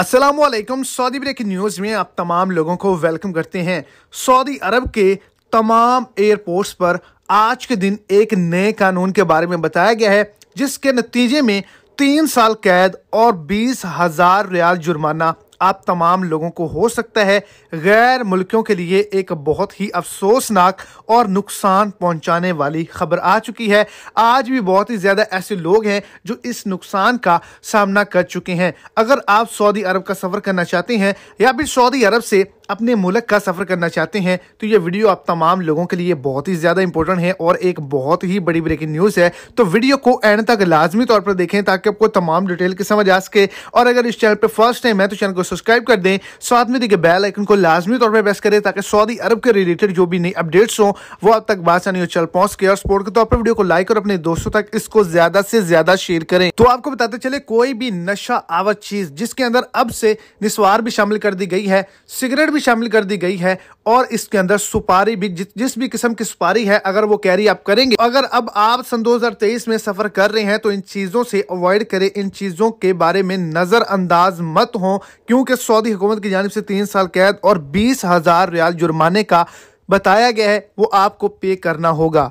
Aslam Saudi breaking news में आप तमाम लोगों को वेलकम करते हैं सऊदी अरब के तमाम एयरपोर्ट्स पर आज के दिन एक नए कानून के बारे में बताया गया है जिसके नतीजे में तीन साल कैद और बीस हज़ार रियाल जुर्माना आप तमाम लोगों को हो सकता है गैर मुल्कियों के लिए एक बहुत ही अफसोसनाक और नुकसान पहुंचाने वाली खबर आ चुकी है आज भी बहुत ही ज़्यादा ऐसे लोग हैं जो इस नुकसान का सामना कर चुके हैं अगर आप सऊदी अरब का सफ़र करना चाहते हैं या फिर सऊदी अरब से अपने मुल्क का सफ़र करना चाहते हैं तो ये वीडियो आप तमाम लोगों के लिए बहुत ही ज़्यादा इंपॉर्टेंट है और एक बहुत ही बड़ी ब्रेकिंग न्यूज़ है तो वीडियो को एंड तक लाजमी तौर पर देखें ताकि आपको तमाम डिटेल की समझ आ सके और अगर इस चैनल पर फर्स्ट टाइम है तो चैनल को सब्सक्राइब कर दें साथ में देखिए बेल आइकन को लाजमी तौर पर प्रेस करें ताकि सऊदी अरब के रिलेटेड जो भी नई अपडेट्स हों वो अब तक बात न्यूज़ चल पहुँच के और स्पोर्ट के तौर पर वीडियो को लाइक और अपने दोस्तों तक इसको ज़्यादा से ज़्यादा शेयर करें तो आपको बताते चले कोई भी नशा आवत चीज़ जिसके अंदर अब से निस्वार भी शामिल कर दी गई है सिगरेट भी भी शामिल कर दी गई है और इसके अंदर सुपारी भी जिस भी किस्म की सुपारी है अगर वो कैरी आप करेंगे अगर अब आप सन 2023 में सफर कर रहे हैं तो इन चीजों से अवॉइड करें इन चीजों के बारे में नजरअंदाज मत हो क्योंकि सऊदी हुकूमत की जानब से तीन साल कैद और बीस हजार रियाल जुर्माने का बताया गया है वो आपको पे करना होगा